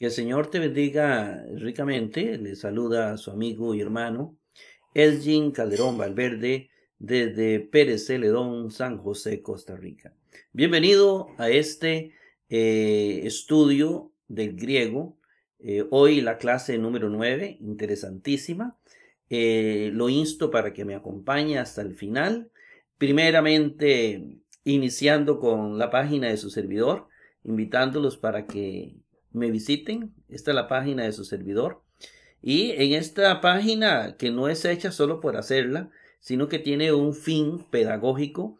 Que el Señor te bendiga ricamente. Le saluda a su amigo y hermano Elgin Calderón Valverde desde Pérez Celedón, San José, Costa Rica. Bienvenido a este eh, estudio del griego. Eh, hoy la clase número 9, interesantísima. Eh, lo insto para que me acompañe hasta el final. Primeramente, iniciando con la página de su servidor, invitándolos para que me visiten. Esta es la página de su servidor. Y en esta página que no es hecha solo por hacerla, sino que tiene un fin pedagógico,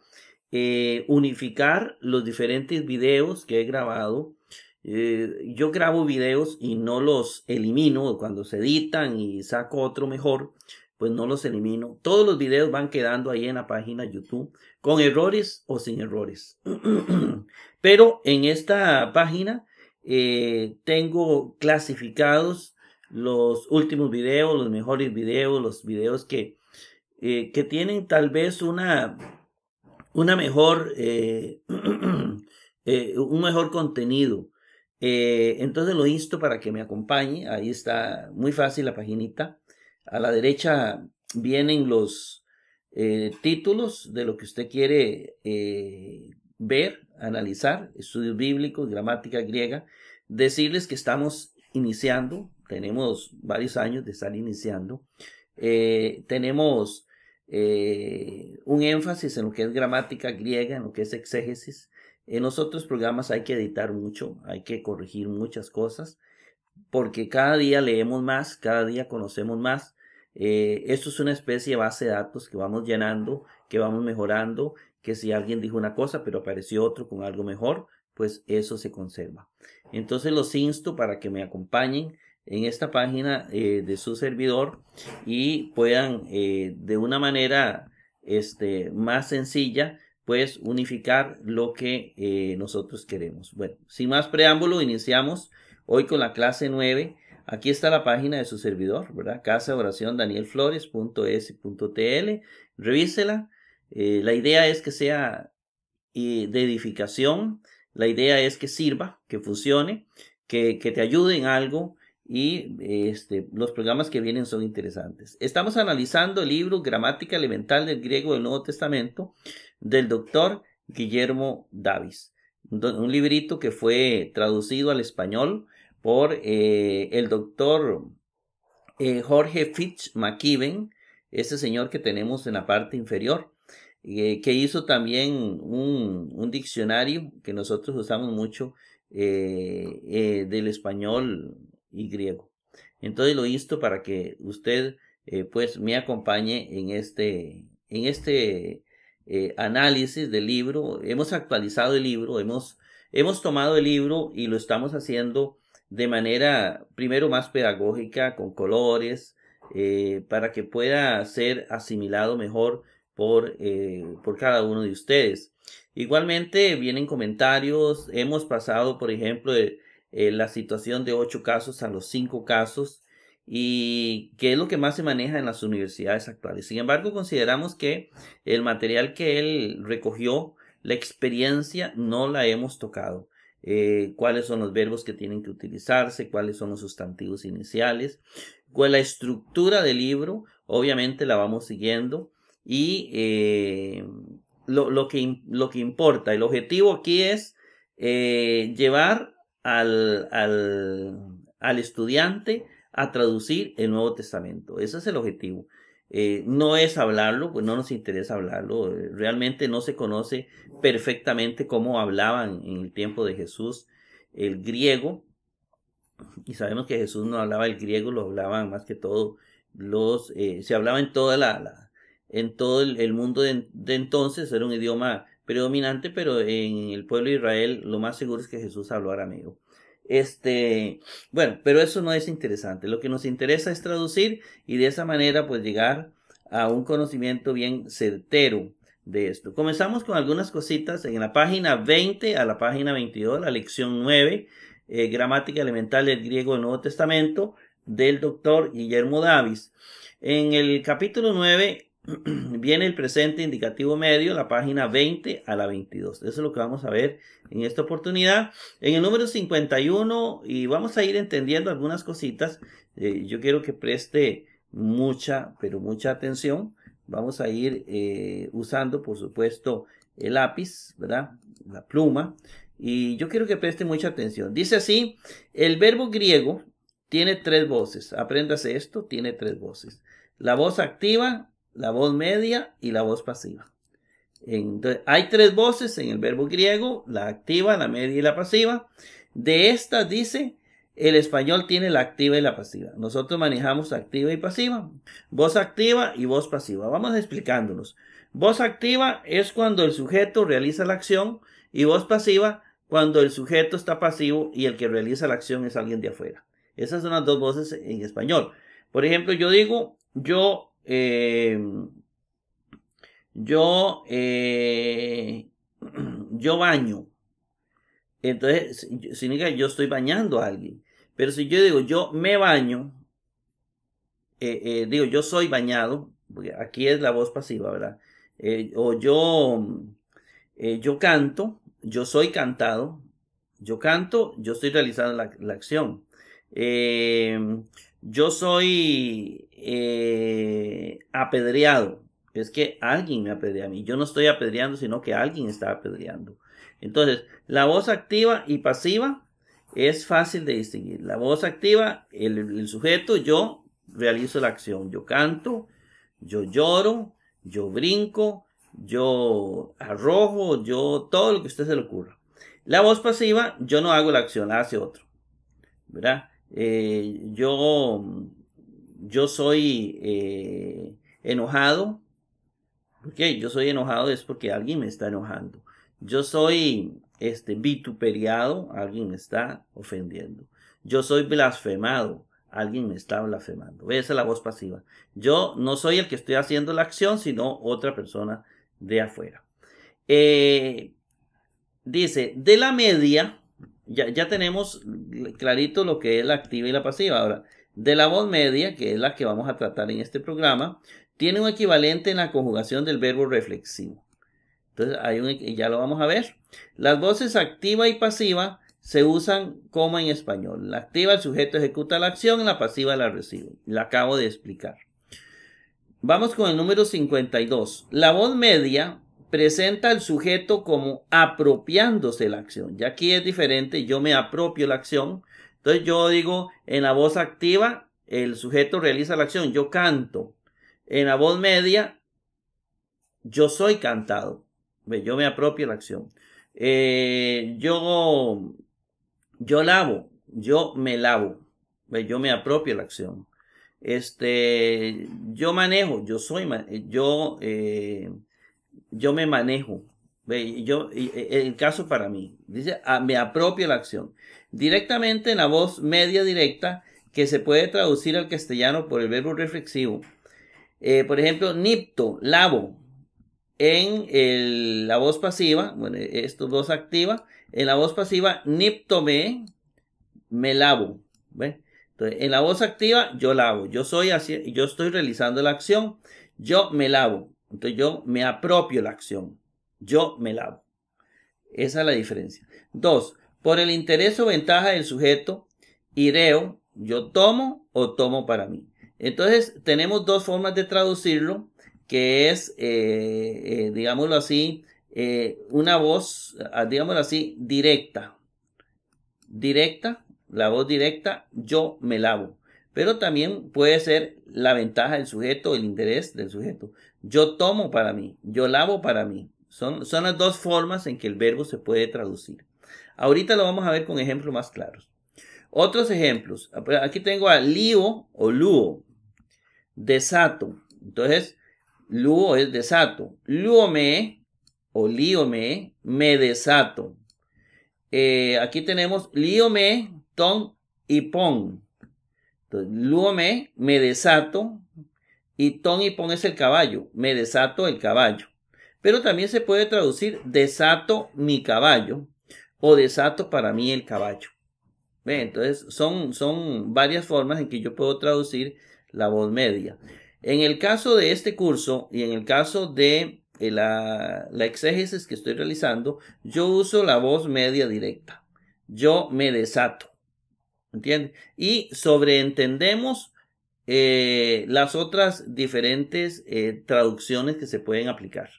eh, unificar los diferentes videos que he grabado. Eh, yo grabo videos y no los elimino cuando se editan y saco otro mejor, pues no los elimino. Todos los videos van quedando ahí en la página YouTube, con errores o sin errores. Pero en esta página eh, tengo clasificados los últimos videos, los mejores videos, los videos que, eh, que tienen tal vez una, una mejor, eh, un mejor contenido. entonces lo insto para que me acompañe. Ahí está muy fácil la paginita. A la derecha vienen los títulos de lo que usted quiere ver, analizar estudios bíblicos, gramática griega, decirles que estamos iniciando, tenemos varios años de estar iniciando, eh, tenemos eh, un énfasis en lo que es gramática griega, en lo que es exégesis. En los otros programas hay que editar mucho, hay que corregir muchas cosas, porque cada día leemos más, cada día conocemos más. Eh, esto es una especie de base de datos que vamos llenando, que vamos mejorando que si alguien dijo una cosa pero apareció otro con algo mejor, pues eso se conserva. Entonces los insto para que me acompañen en esta página eh, de su servidor y puedan eh, de una manera este, más sencilla pues unificar lo que eh, nosotros queremos. Bueno, sin más preámbulo, iniciamos hoy con la clase 9. Aquí está la página de su servidor, ¿verdad? Casa Oración Daniel Revísela eh, la idea es que sea eh, de edificación, la idea es que sirva, que funcione, que, te ayude en algo y este, los programas que vienen son interesantes. Estamos analizando el libro Gramática Elemental del Griego del Nuevo Testamento del doctor Guillermo Davis, un librito que fue traducido al español por eh, el doctor Jorge Fitch McKibben, ese señor que tenemos en la parte inferior. Eh, que hizo también un, un, diccionario que nosotros usamos mucho eh, eh, del español y griego. Entonces lo insto para que usted pues me acompañe en este, en este análisis del libro. Hemos actualizado el libro, hemos, hemos tomado el libro y lo estamos haciendo de manera primero más pedagógica, con colores, para que pueda ser asimilado mejor por, eh, por cada uno de ustedes. Igualmente vienen comentarios, hemos pasado, por ejemplo, de, eh, la situación de 8 casos a los 5 casos y qué es lo que más se maneja en las universidades actuales. Sin embargo, consideramos que el material que él recogió, la experiencia, no la hemos tocado. Eh, cuáles son los verbos que tienen que utilizarse, cuáles son los sustantivos iniciales, cuál es la estructura del libro, obviamente la vamos siguiendo y eh, lo, que, lo, que, importa. El objetivo aquí es eh, llevar al, estudiante a traducir el Nuevo Testamento. Ese es el objetivo. Eh, no es hablarlo, pues no nos interesa hablarlo. Realmente no se conoce perfectamente cómo hablaban en el tiempo de Jesús el griego. Y sabemos que Jesús no hablaba el griego, lo hablaban más que todo los... se hablaba en toda la en todo el, mundo de, entonces era un idioma predominante, pero en el pueblo de Israel lo más seguro es que Jesús habló arameo. Este, bueno, pero eso no es interesante. Lo que nos interesa es traducir y de esa manera pues llegar a un conocimiento bien certero de esto. Comenzamos con algunas cositas en la página 20 a la página 22, la lección 9, eh, gramática elemental del griego del Nuevo Testamento del doctor Guillermo Davis. En el capítulo 9 viene el presente indicativo medio, la página 20 a la 22. Eso es lo que vamos a ver en esta oportunidad. En el número 51, y vamos a ir entendiendo algunas cositas, eh, yo quiero que preste mucha, pero mucha atención. Vamos a ir eh, usando, por supuesto, el lápiz, ¿verdad? La pluma. Y yo quiero que preste mucha atención. Dice así, el verbo griego tiene tres voces. Apréndase esto, tiene tres voces. La voz activa, la voz media y la voz pasiva. Entonces, hay tres voces en el verbo griego, la activa, la media y la pasiva. De estas dice, el español tiene la activa y la pasiva. Nosotros manejamos activa y pasiva. Voz activa y voz pasiva. Vamos explicándonos. Voz activa es cuando el sujeto realiza la acción y voz pasiva cuando el sujeto está pasivo y el que realiza la acción es alguien de afuera. Esas son las dos voces en español. Por ejemplo, yo digo, yo Em, yo, eh, yo baño. Entonces, significa yo estoy bañando a alguien. Pero si yo digo, yo me baño, eh, eh, digo, yo soy bañado, aquí es la voz pasiva, ¿verdad? o yo, yo canto, yo soy cantado, yo canto, yo estoy realizando la acción. Em, yo soy eh, apedreado. Es que alguien me apedrea a mí. Yo no estoy apedreando, sino que alguien está apedreando. Entonces, la voz activa y pasiva es fácil de distinguir. La voz activa, el, sujeto, yo realizo la acción. Yo canto, yo lloro, yo brinco, yo arrojo, yo todo lo que a usted se le ocurra. La voz pasiva, yo no hago la acción, la hace otro. ¿Verdad? Eh, yo yo soy eh, enojado, enojado, qué? yo soy enojado es porque alguien me está enojando. Yo soy este, vituperiado, alguien me está ofendiendo. Yo soy blasfemado, alguien me está blasfemando. Esa es la voz pasiva. Yo no soy el que estoy haciendo la acción, sino otra persona de afuera. Eh, dice, de la media, ya, ya tenemos clarito lo que es la activa y la pasiva. Ahora, de la voz media, que es la que vamos a tratar en este programa, tiene un equivalente en la conjugación del verbo reflexivo. Entonces, hay ya lo vamos a ver. Las voces activa y pasiva se usan como en español. La activa, el sujeto ejecuta la acción, la pasiva la recibe. La acabo de explicar. Vamos con el número 52. La voz media presenta al sujeto como apropiándose la acción. Ya aquí es diferente, yo me apropio la acción entonces yo digo, en la voz activa, el sujeto realiza la acción, yo canto. En la voz media, yo soy cantado. Yo me apropio la acción. Eh, yo, yo lavo, yo me lavo. Yo me apropio la acción. Este, yo manejo, yo soy, yo, eh, yo me manejo. Yo, e, el caso para mí, dice, ah, me apropio la acción directamente en la voz media directa que se puede traducir al castellano por el verbo reflexivo. Eh, por ejemplo, nipto, lavo, en la voz pasiva, bueno, estos voz activa, en la voz pasiva, nipto me me lavo. Entonces, en la voz activa, yo lavo, yo, soy así, yo estoy realizando la acción, yo me lavo, entonces yo me apropio la acción, yo me lavo. Esa es la diferencia. Dos, por el interés o ventaja del sujeto, ireo, yo tomo o tomo para mí. Entonces tenemos dos formas de traducirlo, que es, eh, eh, digámoslo así, eh, una voz, ah, digámoslo así, directa. Directa, la voz directa, yo me lavo. Pero también puede ser la ventaja del sujeto, el interés del sujeto. Yo tomo para mí, yo lavo para mí. Son, son las dos formas en que el verbo se puede traducir. Ahorita lo vamos a ver con ejemplos más claros. Otros ejemplos. Aquí tengo a lío o luo. Desato. Entonces, luo es desato. me o lío me desato. Eh, aquí tenemos me ton y pon. Entonces, me me desato. Y ton y pon es el caballo. Me desato el caballo. Pero también se puede traducir desato mi caballo o desato para mí el caballo. ¿Ve? Entonces son, son varias formas en que yo puedo traducir la voz media. En el caso de este curso y en el caso de eh, la, exégesis que estoy realizando, yo uso la voz media directa. Yo me desato. ¿Entiendes? Y sobreentendemos eh, las otras diferentes eh, traducciones que se pueden aplicar.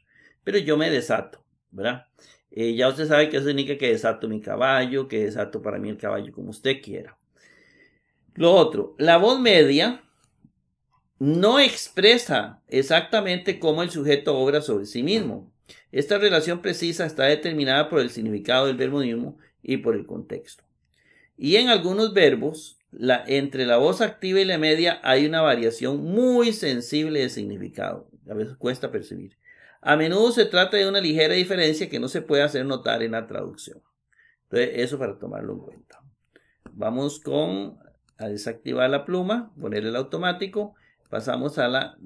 Pero yo me desato, ¿verdad? Eh, ya usted sabe que eso significa que desato mi caballo, que desato para mí el caballo como usted quiera. Lo otro, la voz media no expresa exactamente cómo el sujeto obra sobre sí mismo. Esta relación precisa está determinada por el significado del verbo mismo y por el contexto. Y en algunos verbos, entre la voz activa y la media hay una variación muy sensible de significado. A veces cuesta percibir. A menudo se trata de una ligera diferencia que no se puede hacer notar en la traducción. Entonces, eso para tomarlo en cuenta. Vamos con a desactivar la pluma, poner el automático, pasamos a la,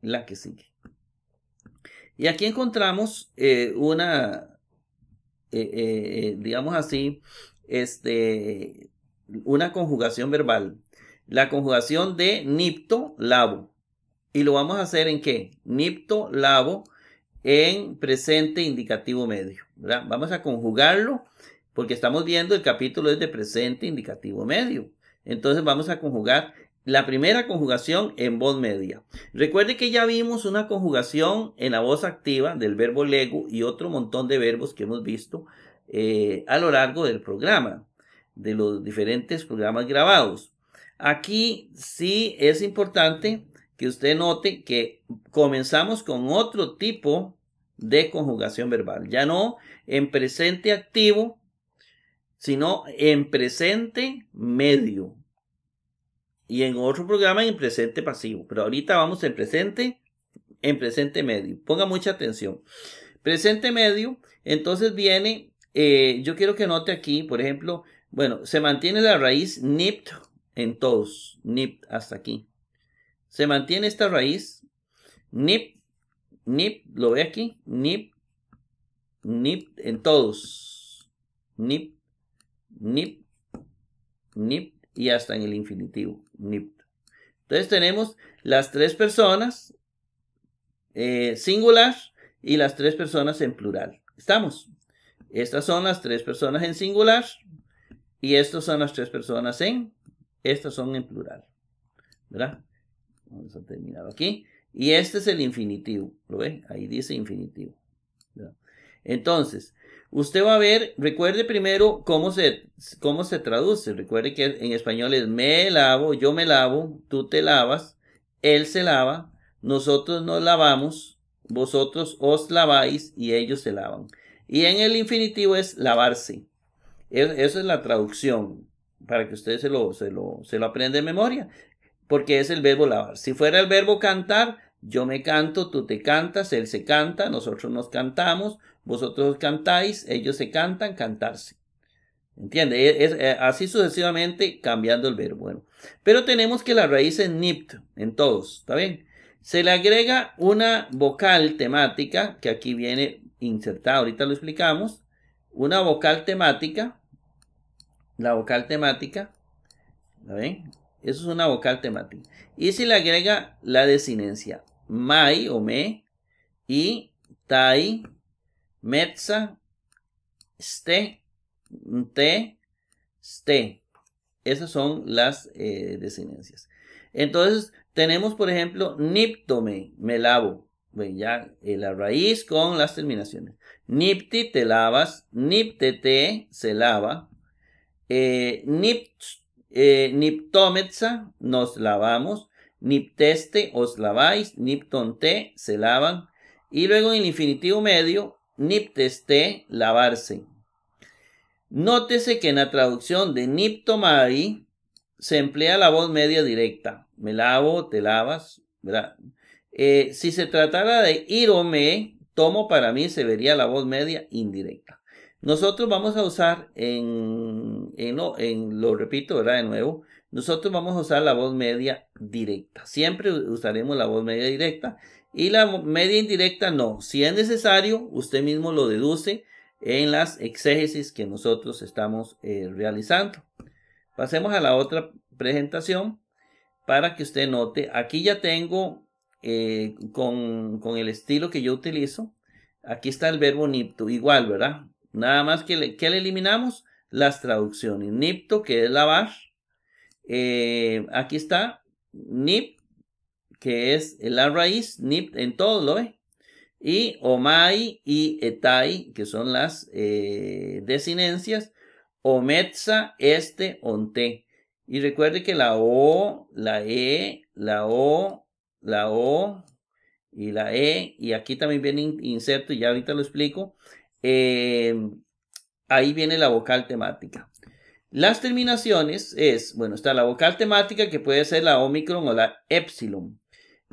la que sigue. Y aquí encontramos eh, una, eh, eh, digamos así, este, una conjugación verbal. La conjugación de nipto labo. Y lo vamos a hacer en qué? Nipto labo en presente indicativo medio. Vamos a conjugarlo porque estamos viendo el capítulo es de presente indicativo medio. Entonces vamos a conjugar la primera conjugación en voz media. Recuerde que ya vimos una conjugación en la voz activa del verbo lego y otro montón de verbos que hemos visto eh, a lo largo del programa, de los diferentes programas grabados. Aquí sí es importante que usted note que comenzamos con otro tipo de conjugación verbal. Ya no en presente activo, sino en presente medio. Y en otro programa en presente pasivo. Pero ahorita vamos en presente, en presente medio. Ponga mucha atención. Presente medio, entonces viene, eh, yo quiero que note aquí, por ejemplo, bueno, se mantiene la raíz nipt en todos, nipt hasta aquí se mantiene esta raíz. Nip, nip, lo ve aquí. Nip, nip en todos. Nip, nip, nip y hasta en el infinitivo. Nip. Entonces tenemos las tres personas eh, singular y las tres personas en plural. ¿Estamos? Estas son las tres personas en singular y estas son las tres personas en, estas son en plural. ¿Verdad? Vamos a terminar aquí. Y este es el infinitivo. ¿Lo ve? Ahí dice infinitivo. Entonces, usted va a ver, recuerde primero cómo se, cómo se traduce. Recuerde que en español es me lavo, yo me lavo, tú te lavas, él se lava, nosotros nos lavamos, vosotros os laváis y ellos se lavan. Y en el infinitivo es lavarse. esa es la traducción para que usted se lo, se lo, se lo aprenda de memoria porque es el verbo lavar. Si fuera el verbo cantar, yo me canto, tú te cantas, él se canta, nosotros nos cantamos, vosotros cantáis, ellos se cantan, cantarse. ¿Entiende? E, es, eh, así sucesivamente cambiando el verbo. pero tenemos que la raíz es nipt en todos, ¿está bien? Se le agrega una vocal temática, que aquí viene insertada, ahorita lo explicamos, una vocal temática, la vocal temática, ¿está bien? Eso es una vocal temática. Y si le agrega la desinencia, mai o me, y tai, metza, ste, te, ste. Esas son las eh, desinencias. Entonces, tenemos, por ejemplo, niptome, me lavo. ya eh, la raíz con las terminaciones. Nipti, te lavas. Niptete, se lava. Eh, nipt eh, NIPTOMETSA, nos lavamos. Nipteste, os laváis. Niptonte, se lavan. Y luego en infinitivo medio, nipteste, lavarse. Nótese que en la traducción de niptomai se emplea la voz media directa. Me lavo, te lavas, ¿verdad? Eh, si se tratara de irome, tomo para mí, se vería la voz media indirecta. Nosotros vamos a usar en, lo, repito, ¿verdad? De nuevo, nosotros vamos a usar la voz media directa. Siempre usaremos la voz media directa y la media indirecta no. Si es necesario, usted mismo lo deduce en las exégesis que nosotros estamos eh, realizando. Pasemos a la otra presentación para que usted note. Aquí ya tengo eh, con, con el estilo que yo utilizo. Aquí está el verbo nipto, igual, ¿verdad? Nada más que le, que le eliminamos las traducciones. Nipto, que es la Eh, aquí está. Nip, que es la raíz. Nip en todo, ¿lo ve? Y omai y etai, que son las eh, desinencias. Ometza, este, onte. Y recuerde que la O, la E, la O, la O y la E, y aquí también viene inserto, y ya ahorita lo explico, eh, ahí viene la vocal temática. Las terminaciones es, bueno, está la vocal temática que puede ser la Omicron o la Epsilon.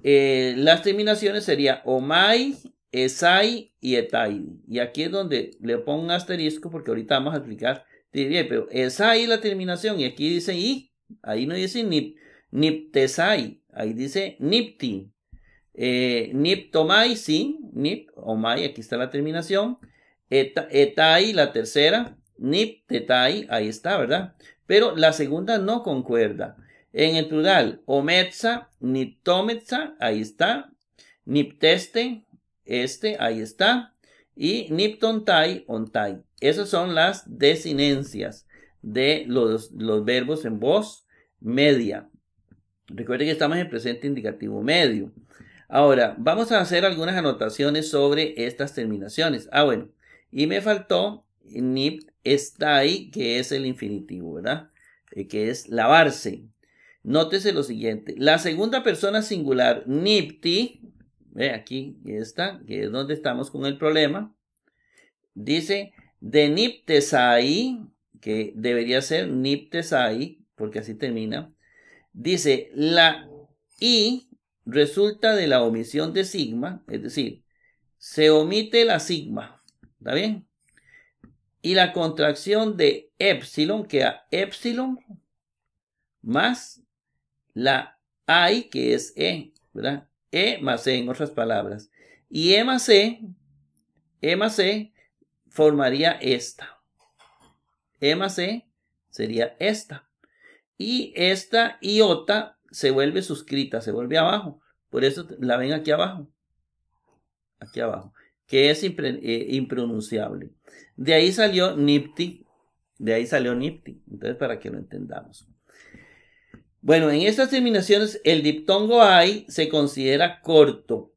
Eh, las terminaciones sería Omai, Esai y etai Y aquí es donde le pongo un asterisco porque ahorita vamos a explicar. Pero Esai es la terminación y aquí dice I. Ahí no dice nip, Niptesai. Ahí dice Nipti. Eh, niptomai, sí. Nip, Omai, aquí está la terminación etai, la tercera, nip, ahí está, ¿verdad? Pero la segunda no concuerda. En el plural, ometza, niptometza, ahí está. Nipteste, este, ahí está. Y niptontai, ontai. Esas son las desinencias de los, los verbos en voz media. Recuerden que estamos en presente indicativo medio. Ahora, vamos a hacer algunas anotaciones sobre estas terminaciones. Ah, bueno. Y me faltó NIPTESAI, que es el infinitivo, ¿verdad? Eh, que es lavarse. Nótese lo siguiente. La segunda persona singular, nipti, ve aquí está, que es donde estamos con el problema, dice de niptesai, que debería ser niptesai, porque así termina. Dice, la i resulta de la omisión de sigma, es decir, se omite la sigma, ¿Está bien? Y la contracción de epsilon queda epsilon más la I que es E, ¿verdad? E más E en otras palabras. Y E más E, E más E formaría esta. E más E sería esta. Y esta iota se vuelve suscrita, se vuelve abajo. Por eso la ven aquí abajo. Aquí abajo que es eh, impronunciable. De ahí salió Nipti, de ahí salió Nipti, entonces para que lo entendamos. Bueno, en estas terminaciones el diptongo ai se considera corto.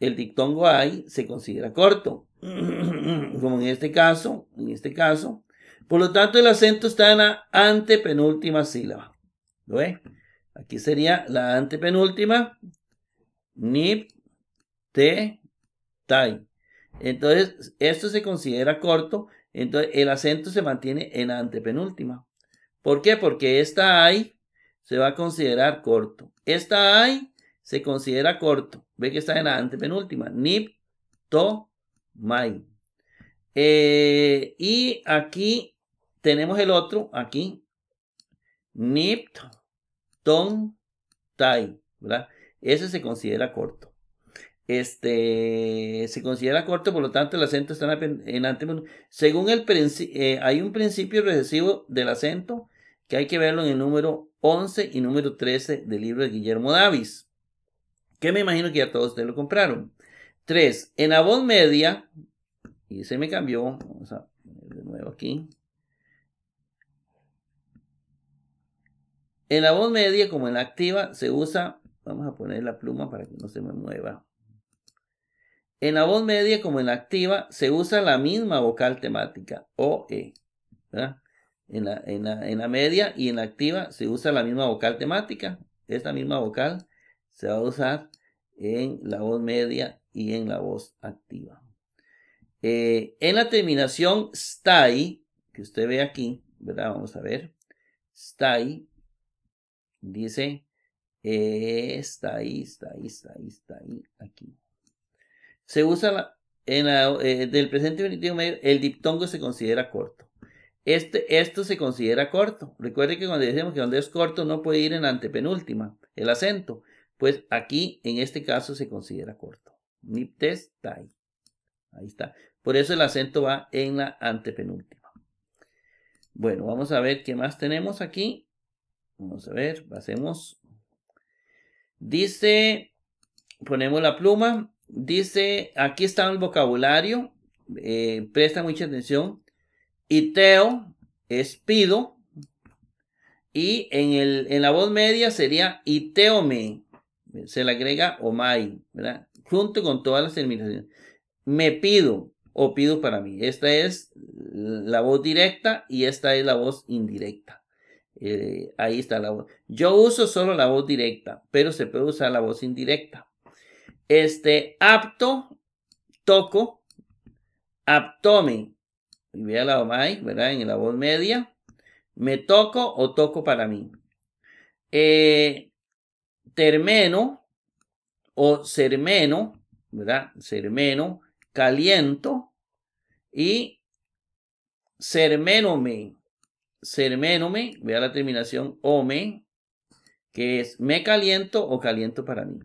El diptongo ai se considera corto, como en este caso, en este caso. Por lo tanto, el acento está en la antepenúltima sílaba. ¿Lo ve? Aquí sería la antepenúltima. Nip, te, tai. Entonces, esto se considera corto, entonces el acento se mantiene en antepenúltima. ¿Por qué? Porque esta hay se va a considerar corto. Esta hay se considera corto. Ve que está en la antepenúltima. Nip, to, mai. Eh, y aquí tenemos el otro, aquí. Nip, ton, tai. Ese se considera corto este, se considera corto, por lo tanto el acento está en antemano. Según el principio eh, hay un principio recesivo del acento que hay que verlo en el número 11 y número 13 del libro de Guillermo Davis, que me imagino que ya todos ustedes lo compraron. 3. En la voz media, y se me cambió, vamos a poner de nuevo aquí. En la voz media, como en la activa, se usa, vamos a poner la pluma para que no se me mueva. En la voz media como en la activa se usa la misma vocal temática, O, e, En, la, media y en la activa se usa la misma vocal temática. Esta misma vocal se va a usar en la voz media y en la voz activa. Eh, en la terminación stai, que usted ve aquí, ¿verdad? Vamos a ver. Stai dice está eh, ahí, está ahí, está ahí, está ahí, aquí se usa en la, eh, del presente infinitivo medio, el diptongo se considera corto. Este, esto se considera corto. Recuerde que cuando decimos que donde es corto no puede ir en antepenúltima, el acento. Pues aquí, en este caso, se considera corto. Niptes tai. Ahí está. Por eso el acento va en la antepenúltima. Bueno, vamos a ver qué más tenemos aquí. Vamos a ver, hacemos. Dice, ponemos la pluma. Dice, aquí está el vocabulario, eh, presta mucha atención. Iteo es pido. Y en, el, en la voz media sería iteome. Se le agrega omai, ¿verdad? Junto con todas las terminaciones. Me pido o pido para mí. Esta es la voz directa y esta es la voz indirecta. Eh, ahí está la voz. Yo uso solo la voz directa, pero se puede usar la voz indirecta. Este, apto, toco, aptome, Y vea la omai, ¿verdad? En la voz media. Me toco o toco para mí. Eh, termeno o sermeno, ¿verdad? Sermeno, caliento y sermenome. Sermenome, vea la terminación ome, que es me caliento o caliento para mí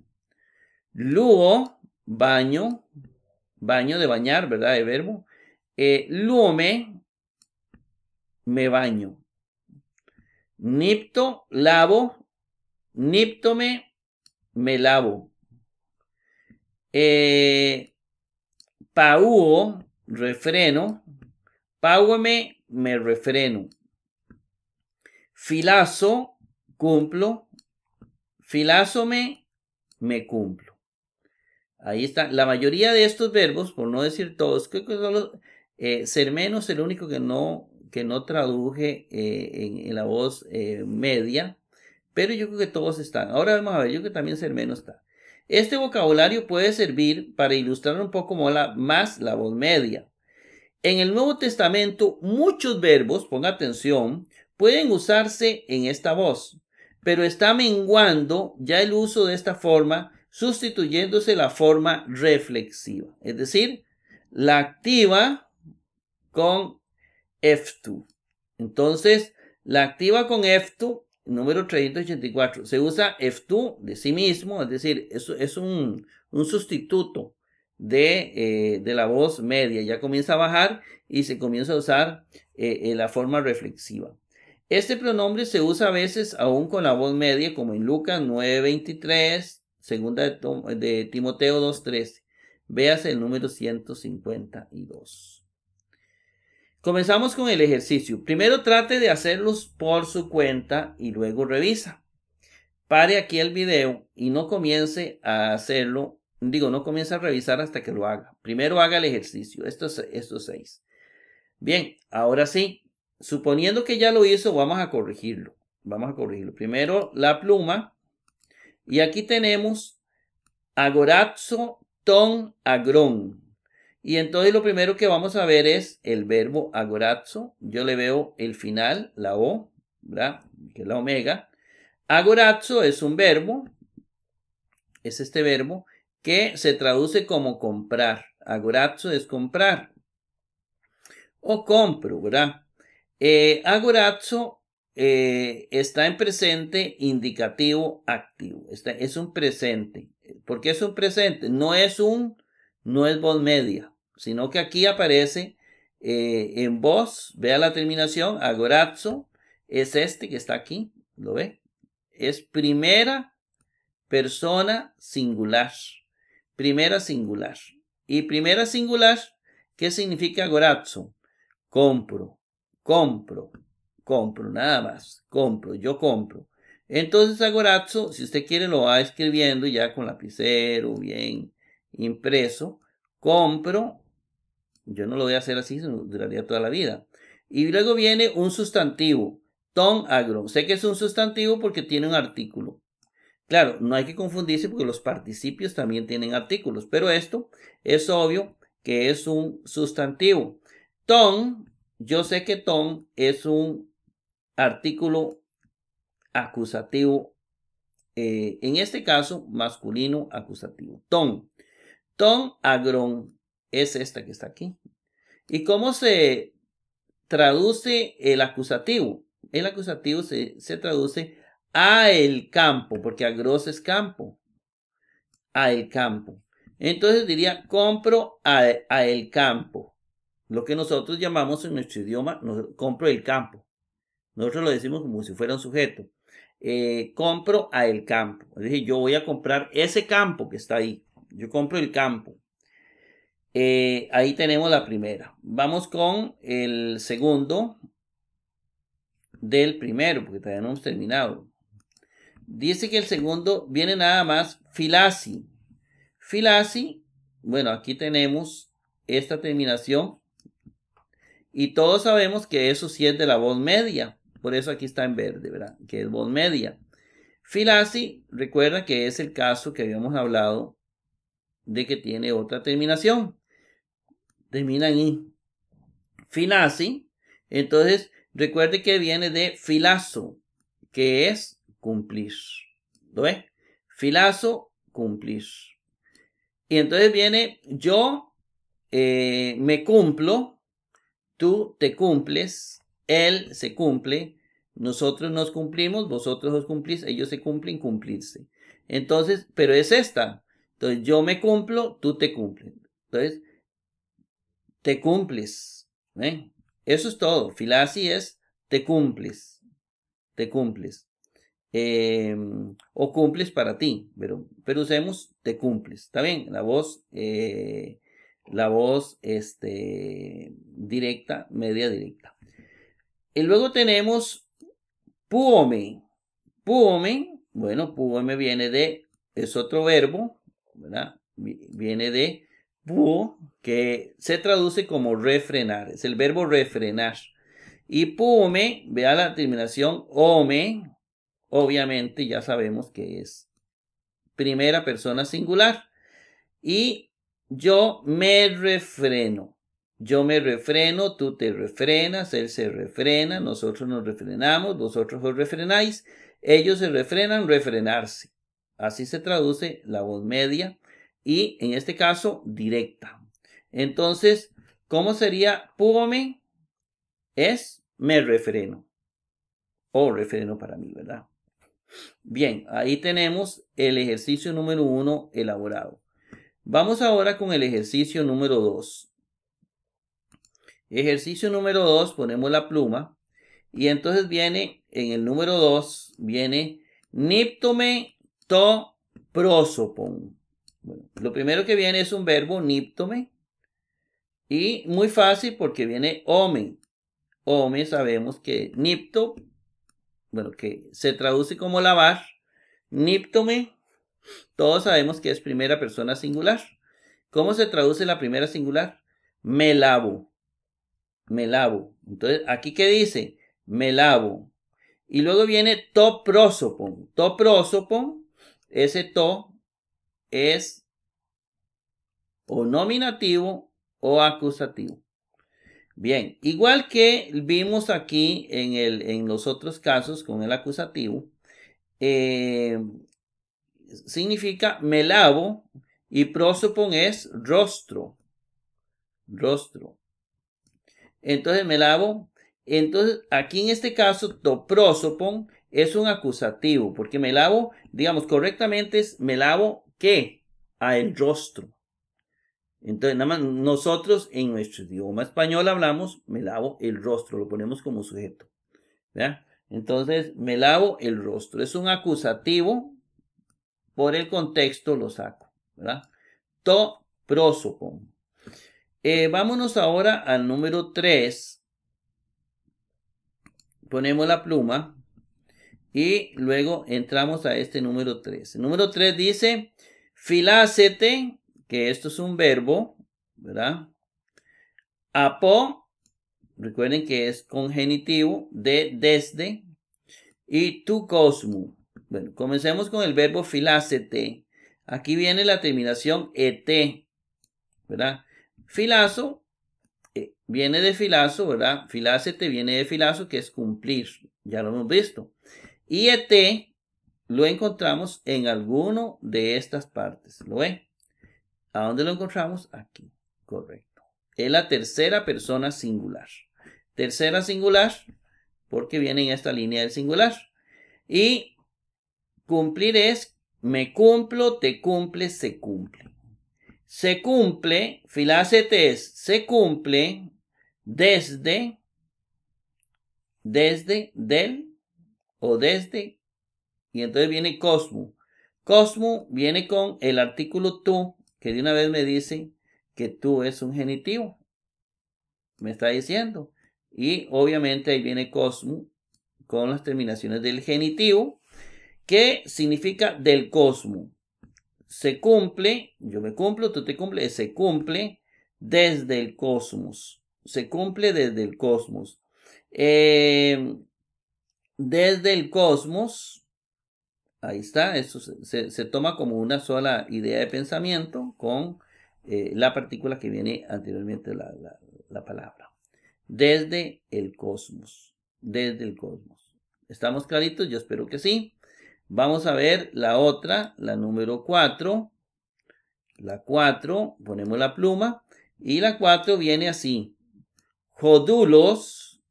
luo, baño, baño de bañar, ¿verdad? De verbo. Eh, luome, me baño. Nipto, lavo. Niptome, me lavo. Eh, pauo, refreno. Pauome, me refreno. Filazo, cumplo. Filazome, me cumplo. Ahí está. La mayoría de estos verbos, por no decir todos, creo que solo eh, ser menos el único que no, que no traduje eh, en, la voz eh, media, pero yo creo que todos están. Ahora vamos a ver, yo creo que también ser menos está. Este vocabulario puede servir para ilustrar un poco más la voz media. En el Nuevo Testamento, muchos verbos, ponga atención, pueden usarse en esta voz, pero está menguando ya el uso de esta forma sustituyéndose la forma reflexiva, es decir, la activa con F2. Entonces, la activa con F2, número 384, se usa F2 de sí mismo, es decir, es, es un, sustituto eh, de, la voz media. Ya comienza a bajar y se comienza a usar eh, eh, la forma reflexiva. Este pronombre se usa a veces aún con la voz media, como en Lucas 9.23, Segunda de, Timoteo 2.13. Véase el número 152. Comenzamos con el ejercicio. Primero trate de hacerlos por su cuenta y luego revisa. Pare aquí el video y no comience a hacerlo, digo, no comience a revisar hasta que lo haga. Primero haga el ejercicio, estos, estos seis. Bien, ahora sí, suponiendo que ya lo hizo, vamos a corregirlo. Vamos a corregirlo. Primero la pluma, y aquí tenemos agorazo ton agrón. Y entonces lo primero que vamos a ver es el verbo agorazo. Yo le veo el final, la O, ¿verdad? que es la omega. Agorazo es un verbo, es este verbo, que se traduce como comprar. Agorazo es comprar. O compro, ¿verdad? Eh, agorazo eh, está en presente indicativo activo. Está, es un presente. ¿Por qué es un presente? No es un, no es voz media, sino que aquí aparece eh, en voz, vea la terminación, agorazo, es este que está aquí, ¿lo ve? Es primera persona singular. Primera singular. Y primera singular, ¿qué significa agorazo? Compro, compro, compro, nada más, compro, yo compro. Entonces agorazo, si usted quiere lo va escribiendo ya con lapicero, bien impreso, compro, yo no lo voy a hacer así, duraría toda la vida. Y luego viene un sustantivo, ton agro. Sé que es un sustantivo porque tiene un artículo. Claro, no hay que confundirse porque los participios también tienen artículos, pero esto es obvio que es un sustantivo. Ton, yo sé que ton es un artículo acusativo, eh, en este caso masculino acusativo. Ton. Ton agrón es esta que está aquí. ¿Y cómo se traduce el acusativo? El acusativo se, traduce a el campo, porque agros es campo. A el campo. Entonces diría, compro a, el campo. Lo que nosotros llamamos en nuestro idioma, compro el campo. Nosotros lo decimos como si fuera un sujeto. Eh, compro a el campo. Es yo voy a comprar ese campo que está ahí. Yo compro el campo. Eh, ahí tenemos la primera. Vamos con el segundo del primero, porque todavía no hemos terminado. Dice que el segundo viene nada más filasi. Filasi, bueno, aquí tenemos esta terminación. Y todos sabemos que eso sí es de la voz media. Por eso aquí está en verde, ¿verdad? Que es voz media. Filasi, recuerda que es el caso que habíamos hablado de que tiene otra terminación. Termina en I. Filasi, entonces recuerde que viene de filazo, que es cumplir. ¿Lo ve? Filazo, cumplir. Y entonces viene yo eh, me cumplo, tú te cumples, él se cumple, nosotros nos cumplimos, vosotros os cumplís, ellos se cumplen, cumplirse. Entonces, pero es esta. Entonces, yo me cumplo, tú te cumples. Entonces, te cumples. ¿eh? Eso es todo. Filasi es te cumples. Te cumples. Em, o cumples para ti, pero, pero usemos te cumples. Está bien, la voz, eh, la voz este, directa, media directa. Y luego tenemos Pume, pume, bueno, puome viene de, es otro verbo, ¿verdad? Viene de pu que se traduce como refrenar, es el verbo refrenar. Y pume, vea la terminación ome, obviamente ya sabemos que es primera persona singular. Y yo me refreno. Yo me refreno, tú te refrenas, él se refrena, nosotros nos refrenamos, vosotros os refrenáis, ellos se refrenan, refrenarse. Así se traduce la voz media y en este caso directa. Entonces, ¿cómo sería púbame? Es me refreno o refreno para mí, ¿verdad? Bien, ahí tenemos el ejercicio número uno elaborado. Vamos ahora con el ejercicio número dos. Ejercicio número 2, ponemos la pluma. Y entonces viene, en el número 2, viene niptome to prosopon. lo primero que viene es un verbo niptome. Y muy fácil porque viene ome. Ome sabemos que nipto, bueno, que se traduce como lavar. Niptome, todos sabemos que es primera persona singular. ¿Cómo se traduce la primera singular? Me lavo me lavo. Entonces, aquí que dice, me lavo. Y luego viene to prosopon. ese to es o nominativo o acusativo. Bien, igual que vimos aquí en, el, en los otros casos con el acusativo, eh, significa me lavo y prosopon es rostro. Rostro entonces me lavo. Entonces, aquí en este caso, toprósopon es un acusativo, porque me lavo, digamos correctamente, es me lavo qué? A el rostro. Entonces, nada más, nosotros en nuestro idioma español hablamos, me lavo el rostro, lo ponemos como sujeto. ¿verdad? Entonces, me lavo el rostro. Es un acusativo, por el contexto lo saco. ¿verdad? To prosopon. Eh, vámonos ahora al número 3. Ponemos la pluma y luego entramos a este número 3. El número 3 dice filácete, que esto es un verbo, ¿verdad? Apo, recuerden que es congenitivo de desde y tu cosmo. Bueno, comencemos con el verbo filácete. Aquí viene la terminación et, ¿verdad? Filazo eh, viene de filazo, ¿verdad? te viene de filazo, que es cumplir, ya lo hemos visto. Y et lo encontramos en alguno de estas partes, ¿lo ven? ¿A dónde lo encontramos? Aquí, correcto. Es la tercera persona singular. Tercera singular, porque viene en esta línea del singular. Y cumplir es me cumplo, te cumple, se cumple se cumple, filacetes, se cumple desde, desde, del o desde, y entonces viene cosmo. Cosmo viene con el artículo tú, que de una vez me dice que tú es un genitivo. Me está diciendo. Y obviamente ahí viene cosmo con las terminaciones del genitivo, que significa del cosmo se cumple, yo me cumplo, tú te cumples, se cumple desde el cosmos. Se cumple desde el cosmos. Em, desde el cosmos, ahí está, eso se, toma como una sola idea de pensamiento con eh, la partícula que viene anteriormente la, la palabra. Desde el cosmos, desde el cosmos. ¿Estamos claritos? Yo espero que sí. Vamos a ver la otra, la número 4. La 4, ponemos la pluma. Y la 4 viene así. Jodulos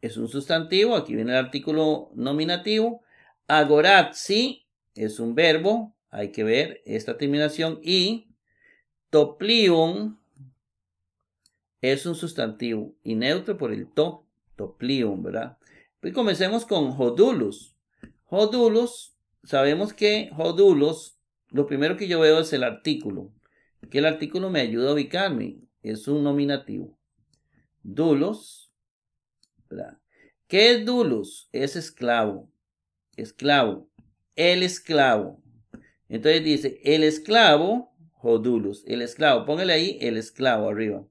es un sustantivo, aquí viene el artículo nominativo. agorazzi es un verbo, hay que ver esta terminación. Y toplium es un sustantivo y neutro por el to, toplium, ¿verdad? Pues comencemos con jodulos jodulos sabemos que jodulos, lo primero que yo veo es el artículo, que el artículo me ayuda a ubicarme, es un nominativo. Dulos, ¿qué es dulos? Es esclavo, esclavo, el esclavo. Entonces dice, el esclavo, jodulos, el esclavo, póngale ahí el esclavo arriba.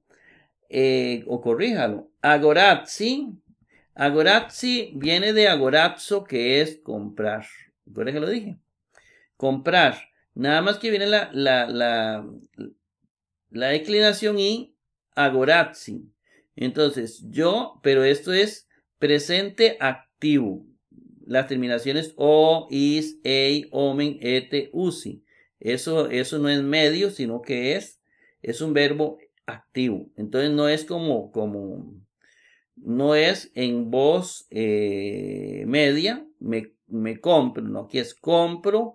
Eh, o corríjalo. Agorazzi, agorazzi viene de agorazzo, que es comprar. Recuerden que lo dije. Comprar. Nada más que viene la, la, la, la declinación y agoratzi. Entonces, yo, pero esto es presente activo. Las terminaciones o, is, ei, omen, ete, usi. Eso, eso no es medio, sino que es, es un verbo activo. Entonces no es como, como, no es en voz eh, media, me me compro, no, aquí es compro,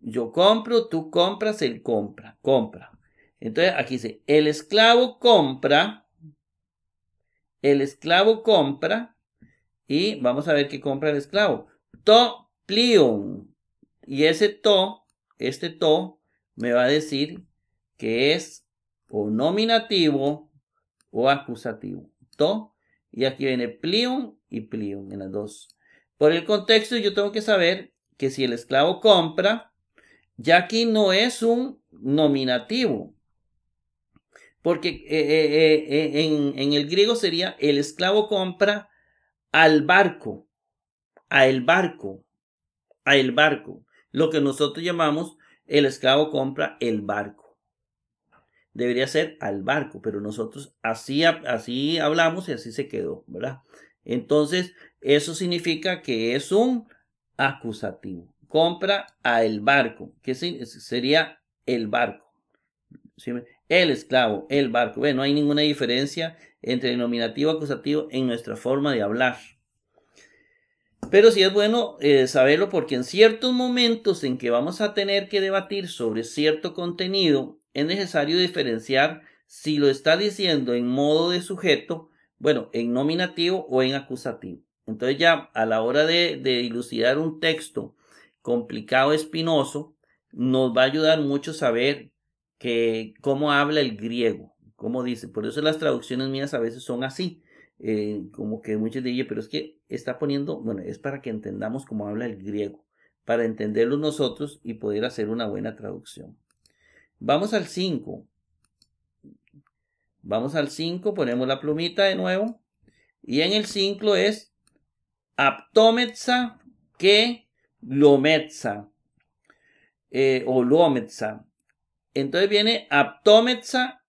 yo compro, tú compras, él compra, compra. Entonces aquí dice, el esclavo compra, el esclavo compra, y vamos a ver qué compra el esclavo. To plion. Y ese to, este to, me va a decir que es o nominativo o acusativo. To, y aquí viene plion y plion en las dos. Por el contexto yo tengo que saber que si el esclavo compra, ya aquí no es un nominativo, porque eh, eh, eh, en, en, el griego sería el esclavo compra al barco, a el barco, a el barco, lo que nosotros llamamos el esclavo compra el barco. Debería ser al barco, pero nosotros así, así hablamos y así se quedó, ¿verdad? Entonces, eso significa que es un acusativo. Compra a el barco, que sería el barco. El esclavo, el barco. Bueno, no hay ninguna diferencia entre nominativo y acusativo en nuestra forma de hablar. Pero sí es bueno eh, saberlo porque en ciertos momentos en que vamos a tener que debatir sobre cierto contenido, es necesario diferenciar si lo está diciendo en modo de sujeto bueno, en nominativo o en acusativo. Entonces ya a la hora de, dilucidar un texto complicado, espinoso, nos va a ayudar mucho saber que, cómo habla el griego, cómo dice. Por eso las traducciones mías a veces son así. Eh, como que muchas de pero es que está poniendo, bueno, es para que entendamos cómo habla el griego, para entenderlo nosotros y poder hacer una buena traducción. Vamos al 5. Vamos al 5, ponemos la plumita de nuevo. Y en el 5 es aptometza que lometza. Eh, o lometza. Entonces viene aptometza,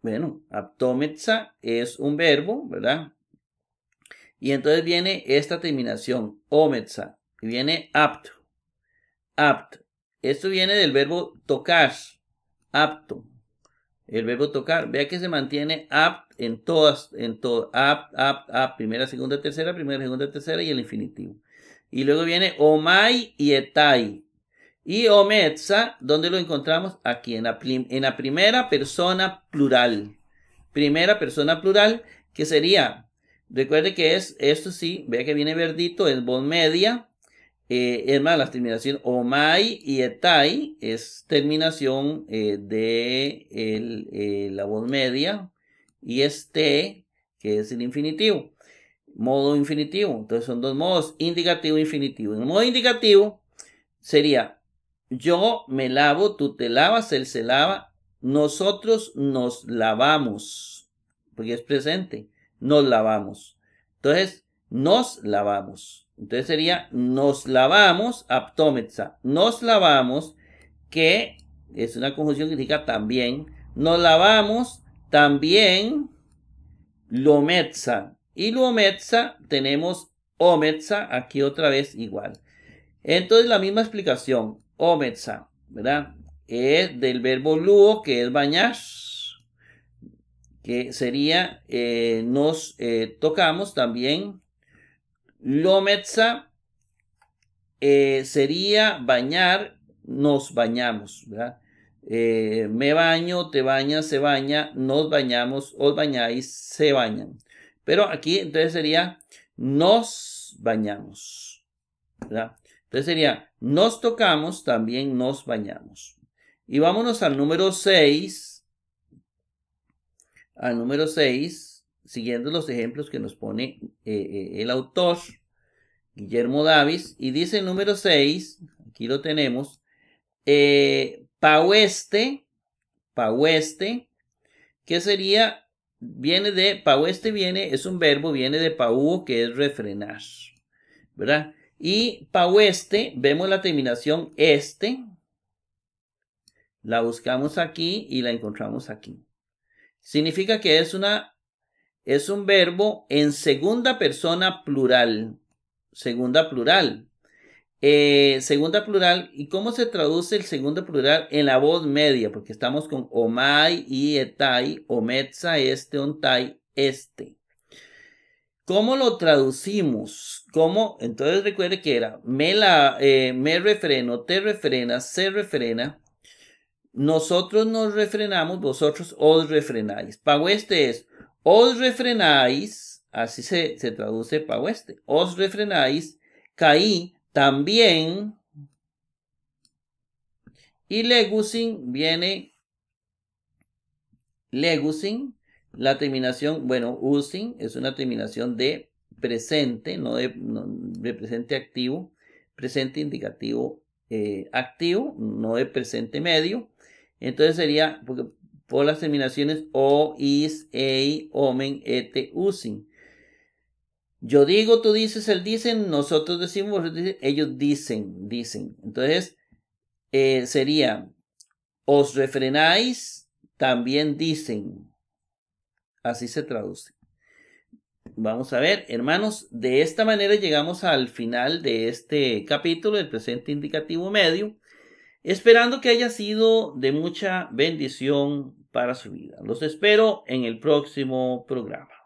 Bueno, aptometza es un verbo, ¿verdad? Y entonces viene esta terminación, ometza. Y viene apto, Apt. Esto viene del verbo tocar, apto el verbo tocar. Vea que se mantiene apt en todas, en todo, apt, apt, apt, primera, segunda, tercera, primera, segunda, tercera y el infinitivo. Y luego viene omai y etai. Y ometsa, ¿dónde lo encontramos? Aquí, en la, en la primera persona plural. Primera persona plural, que sería, recuerde que es, esto sí, vea que viene verdito, es voz media, eh, es más, la terminación omai y etai es terminación eh, de eh, la voz media y este, que es el infinitivo, modo infinitivo. Entonces son dos modos, indicativo e infinitivo. En el modo indicativo sería yo me lavo, tú te lavas, él se lava, nosotros nos lavamos, porque es presente, nos lavamos. Entonces, nos lavamos. Entonces sería nos lavamos, aptómetza, nos lavamos, que es una conjunción que significa también, nos lavamos, también lometza. Y lometza tenemos ometza, aquí otra vez igual. Entonces la misma explicación, ometza, ¿verdad? Es del verbo luo, que es bañar, que sería eh, nos eh, tocamos también Lometza eh, sería bañar, nos bañamos, ¿verdad? Eh, me baño, te bañas, se baña, nos bañamos, os bañáis, se bañan. Pero aquí entonces sería nos bañamos. ¿verdad? Entonces sería nos tocamos, también nos bañamos. Y vámonos al número 6. Al número 6 siguiendo los ejemplos que nos pone eh, eh, el autor, Guillermo Davis, y dice el número 6, aquí lo tenemos, eh, Paueste, Paueste, que sería, viene de, Paueste viene, es un verbo, viene de paú, que es refrenar, ¿verdad? Y Paueste, vemos la terminación este, la buscamos aquí y la encontramos aquí. Significa que es una es un verbo en segunda persona plural. Segunda plural. Eh, segunda plural. ¿Y cómo se traduce el segundo plural en la voz media? Porque estamos con omai y etai, ometsa este, ontai este. ¿Cómo lo traducimos? ¿Cómo? Entonces recuerde que era me, la, eh, me refreno, te refrena, se refrena. Nosotros nos refrenamos, vosotros os refrenáis. Pago este es os refrenáis, así se, traduce para este os refrenáis, caí también, y legusin viene, legusin, la terminación, bueno, usin es una terminación de presente, no de, presente activo, presente indicativo eh, activo, no de presente medio. Entonces sería, porque o las terminaciones o, is, ei, omen, et, usin. Yo digo, tú dices, él dicen, nosotros decimos, ellos dicen, dicen. Entonces, eh, sería, os refrenáis, también dicen. Así se traduce. Vamos a ver, hermanos, de esta manera llegamos al final de este capítulo del presente indicativo medio, esperando que haya sido de mucha bendición para su vida. Los espero en el próximo programa.